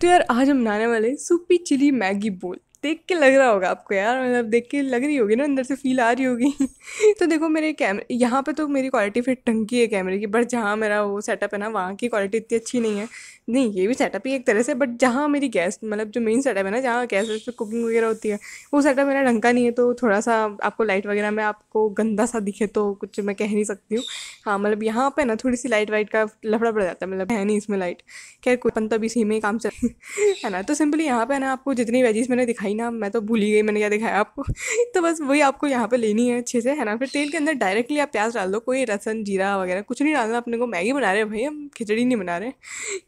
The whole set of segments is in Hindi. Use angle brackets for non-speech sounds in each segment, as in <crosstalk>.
तो यार आज हम बनाने वाले सूपी चिली मैगी बोल देख के लग रहा होगा आपको यार मतलब देख के लग रही होगी ना अंदर से फील आ रही होगी <laughs> तो देखो मेरे कैमरे यहाँ पे तो मेरी क्वालिटी फिर टंकी है कैमरे की बट जहाँ मेरा वो सेटअप है ना वहाँ की क्वालिटी इतनी अच्छी नहीं है नहीं ये भी सेटअप ही एक तरह से बट जहाँ मेरी गैस मतलब जो मेन सेटअप है ना जहाँ गैस पर कुकिंग वगैरह होती है वो सेटअप मेरा ढंग का नहीं है तो थोड़ा सा आपको लाइट वगैरह में आपको गंदा सा दिखे तो कुछ मैं कह नहीं सकती हूँ हाँ मतलब यहाँ पर ना थोड़ी सी लाइट वाइट का लफड़ा पड़ जाता है मतलब है नहीं इसमें लाइट खैर कोई तो अभी इसी में काम चल <laughs> है ना तो सिंपली यहाँ पर ना आपको जितनी वेजीज मैंने दिखाई दिखाई ना मैं तो भूल ही गई मैंने क्या दिखाया आपको <laughs> तो बस वही आपको यहाँ पे लेनी है अच्छे से है ना फिर तेल के अंदर डायरेक्टली आप प्याज डाल दो कोई रसन जीरा वगैरह कुछ नहीं डालना अपने को मैगी बना रहे हैं भाई हम खिचड़ी नहीं बना रहे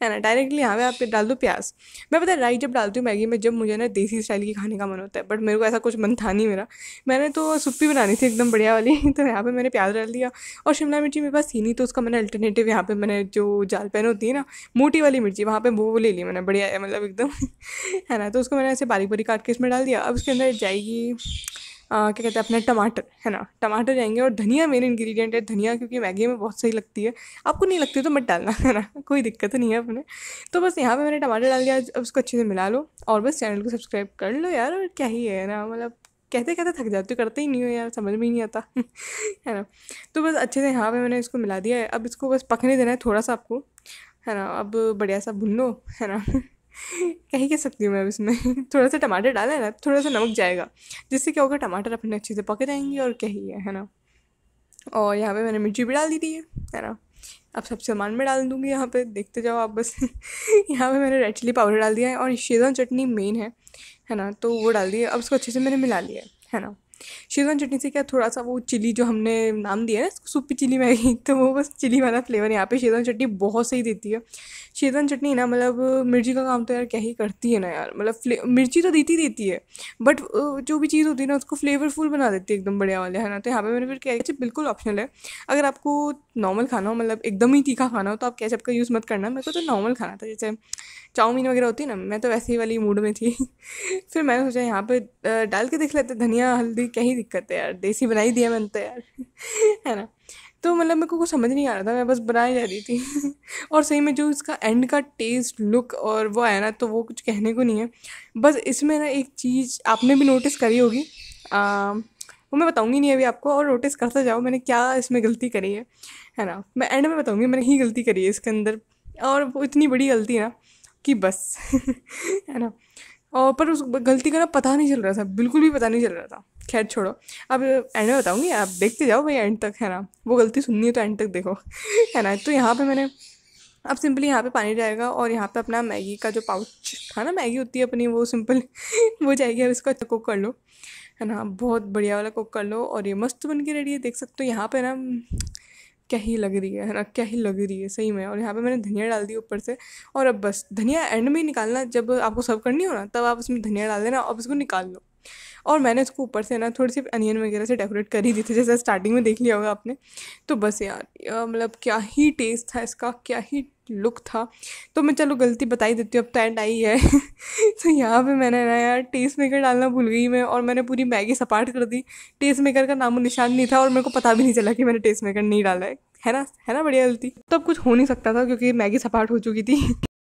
है ना डायरेक्टली यहाँ पे आप डाल दो प्याज मैं पता है जब डालती हूँ मैगी में जब मुझे ना देसी स्टाइल की खाने का मन होता है बट मेरे को ऐसा कुछ मन था नहीं मेरा मैंने तो सुप्पी बनानी थी एकदम बढ़िया वाली <laughs> तो यहाँ पर मैंने प्याज डाल दिया और शिमला मिर्ची मेरे पास थी नहीं तो उसका मैंने अल्टरनेटिव यहाँ पर मैंने जो जाल पेन होती है ना मोटी वाली मिर्ची वहाँ पर वो ले ली मैंने बढ़िया मतलब एकदम <laughs> है ना तो उसको मैंने ऐसे बारीक बारीक काट के किस में डाल दिया अब इसके अंदर जाएगी आ, क्या कहते हैं अपने टमाटर है ना टमाटर जाएंगे और धनिया मेन इंग्रेडिएंट है धनिया क्योंकि मैगी में बहुत सही लगती है आपको नहीं लगती तो मत डालना है ना कोई दिक्कत नहीं है अपने तो बस यहाँ पे मैंने टमाटर डाल दिया अब उसको अच्छे से मिला लो और बस चैनल को सब्सक्राइब कर लो यार और क्या ही है ना मतलब कहते कहते थक जाते हो करते ही नहीं हो यार समझ में ही नहीं आता <laughs> है ना तो बस अच्छे से यहाँ पे मैंने इसको मिला दिया है अब इसको बस पकने देना है थोड़ा सा आपको है ना अब बढ़िया सा भुन लो है ना <laughs> कह ही कह सकती हूँ मैं इसमें <laughs> थोड़ा सा टमाटर डाले ना थोड़ा सा नमक जाएगा जिससे क्या होगा टमाटर अपने अच्छे से पके जाएंगे और क्या ही है ना और यहाँ पे मैंने मिर्ची भी डाल दी थी है ना अब सब सामान में डाल दूँगी यहाँ पे देखते जाओ आप बस <laughs> यहाँ पे मैंने रेड चिली पाउडर डाल दिया है और शेजवान चटनी मेन है है ना तो वो डाल दिए अब उसको अच्छे से मैंने मिला लिया है ना शेजवान चटनी से क्या थोड़ा सा वो चिली जो हमने नाम दिया है ना सूपी चिली मैगी तो वो बस चिली वाला फ्लेवर यहाँ पे शेजवान चटनी बहुत सही देती है शेजवान चटनी ना मतलब मिर्ची का काम तो यार क्या ही करती है ना यार मतलब मिर्ची तो देती देती है बट जो भी चीज़ होती है ना उसको फ्लेवरफुल बना देती है एकदम बढ़िया वाले है ना तो यहाँ पर मैंने फिर क्या अच्छा बिल्कुल ऑप्शनल है अगर आपको नॉर्मल खाना हो मतलब एकदम ही तीखा खाना हो तो आप कैचअप का यूज़ मत करना मेरे को तो नॉर्मल खाना था जैसे चाउमीन वगैरह होती है ना मैं तो वैसे ही वाली मूड में थी <laughs> फिर मैंने सोचा यहाँ पर डाल के देख लेते धनिया हल्दी क्या ही दिक्कत है यार देसी बनाई दिया मैंने तो यार है ना तो मतलब मेरे को कुछ समझ नहीं आ रहा था मैं बस बनाई जा रही थी और सही में जो इसका एंड का टेस्ट लुक और वो आया ना तो वो कुछ कहने को नहीं है बस इसमें ना एक चीज़ आपने भी नोटिस करी होगी आ, वो मैं बताऊंगी नहीं अभी आपको और नोटिस करते तो जाओ मैंने क्या इसमें गलती करी है है ना मैं एंड में बताऊंगी मैंने ही गलती करी है इसके अंदर और वो इतनी बड़ी गलती है ना कि बस <laughs> है ना और पर उस गलती का ना पता नहीं चल रहा था बिल्कुल भी पता नहीं चल रहा था खैर छोड़ो अब एंड में बताऊँगी आप देखते जाओ भाई एंड तक है ना वो गलती सुननी है तो एंड तक देखो <laughs> है ना तो यहाँ पर मैंने अब सिंपली यहाँ पे पानी जाएगा और यहाँ पे अपना मैगी का जो पाउच था ना मैगी होती है अपनी वो सिंपल <laughs> वो जाएगी अब इसको अच्छा कुक कर लो है ना बहुत बढ़िया वाला कुक कर लो और ये मस्त बन के रेडी है देख सकते हो यहाँ पे ना क्या ही लग रही है है ना क्या ही लग रही है सही में और यहाँ पे मैंने धनिया डाल दी ऊपर से और अब बस धनिया एंड में ही निकालना जब आपको सर्व करनी हो ना तब आप उसमें धनिया डाल देना और इसको निकाल लो और मैंने इसको ऊपर से ना थोड़ी सी अनियन वगैरह से डेकोरेट कर ही दी थी जैसे स्टार्टिंग में देख लिया होगा आपने तो बस यार, यार मतलब क्या ही टेस्ट था इसका क्या ही लुक था तो मैं चलो गलती बताई देती हूँ अब तो एंड आई है <laughs> तो यहाँ पे मैंने ना यार टेस्ट मेकर डालना भूल गई मैं और मैंने पूरी मैगी सपाट कर दी टेस्ट मेकर का नामो निशान नहीं था और मेरे को पता भी नहीं चला कि मैंने टेस्ट मेकर नहीं डाला है है ना है ना बढ़िया गलती तो अब कुछ हो नहीं सकता था क्योंकि मैगी सपाट हो चुकी थी <laughs>